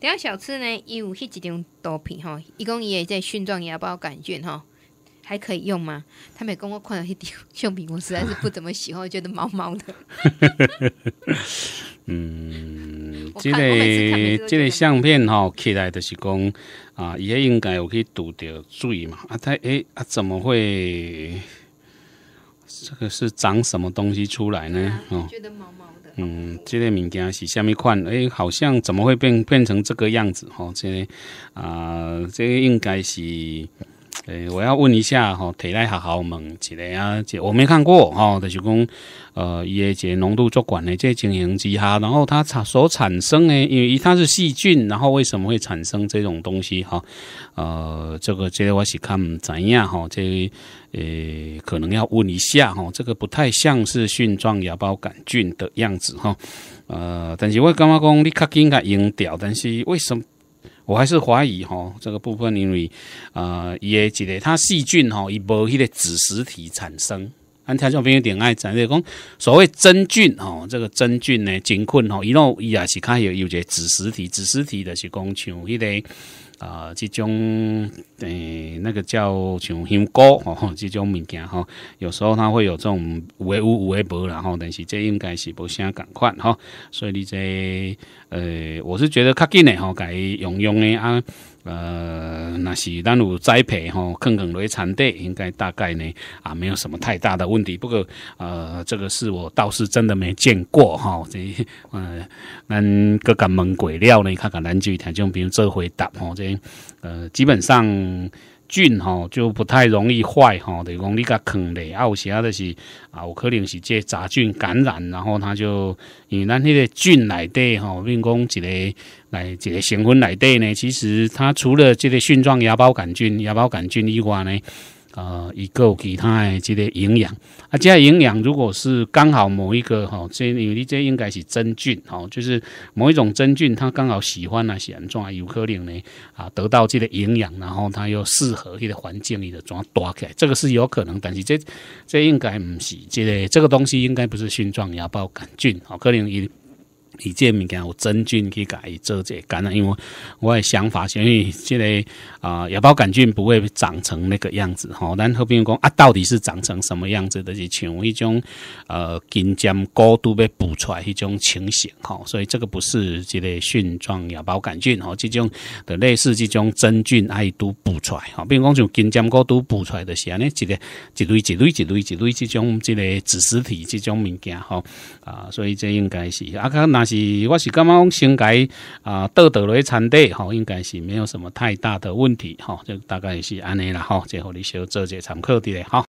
等下小吃呢，伊有迄一张图片吼，伊讲伊在现状牙孢杆菌吼，还可以用吗？他们跟我看到迄张相片，我实在是不怎么喜欢，我觉得毛毛的。嗯，这个这个相片吼，起来的是讲啊，也应该有去堵着注意嘛。啊，他诶，啊，怎么会？这个是长什么东西出来呢？哦，觉得毛毛。嗯，这个物件是虾米款？诶，好像怎么会变变成这个样子？吼，这啊，这应该是。诶，我要问一下哈，提来好校问一下，这我没看过哈，就是讲呃，伊个这浓度做管呢，这经营之下，然后它产所产生呢，因为它是细菌，然后为什么会产生这种东西哈？呃，这个这个我是看怎样哈，这诶可能要问一下哈，这个不太像是蕈状芽孢杆菌的样子哈，呃，但是我刚刚讲你较紧甲用掉，但是为什么？我还是怀疑哈，这个部分因为啊，一个一个它细菌哈，伊无迄个子实体产生。安他这边有点爱讲，所谓真菌哈，这个真菌呢，菌菌吼，一弄伊也是看有有个子实体，子实体的是讲像迄个。啊，这种诶，那个叫像香菇吼，这种物件吼，有时候它会有这种微乌、微薄，然后但是这应该是不啥赶款吼，所以你这诶，我是觉得较紧的吼，该用用咧啊。呃，那是咱有栽培吼，坑坑雷产地，应该大概呢啊，没有什么太大的问题。不过呃，这个是我倒是真的没见过哈。这呃，咱各各门鬼料呢，看看咱就一就比如这回答吼，这呃，基本上。菌哈就不太容易坏哈，等于讲你个坑嘞，啊，有时啊就是啊，有可能是这杂菌感染，然后它就因为咱这个菌来滴哈，并讲一个来一个成分来底呢，其实它除了这个蕈状芽孢杆菌、芽孢杆菌以外呢。呃，以够其他的即个营养啊，即个营养如果是刚好某一个吼，这你这应该是真菌吼，就是某一种真菌，它刚好喜欢那形状，有可能呢啊得到即个营养，然后它又适合迄个环境，伊的怎大起来，这个是有可能，但是这这应该不是即个这个东西，应该不是蕈状芽孢杆菌，好，可能也。伊这物件有真菌去改做这感染，因为我的想法是因为这个啊芽孢杆菌不会长成那个样子吼，咱后边讲啊到底是长成什么样子的是像一种呃金针菇都被补出来迄种情形吼，所以这个不是这个菌状芽孢杆菌吼，这种的类似这种真菌爱都补出来吼，如讲像金针菇都补出来的时候呢，一个一类一类一类一类这种这个子实体这种物件吼啊，所以这应该是啊，刚拿。是，我是感觉讲修改啊，倒落去产地吼，应该是没有什么太大的问题吼，就大概也是安尼啦吼，再互你小做些参考的嘞吼。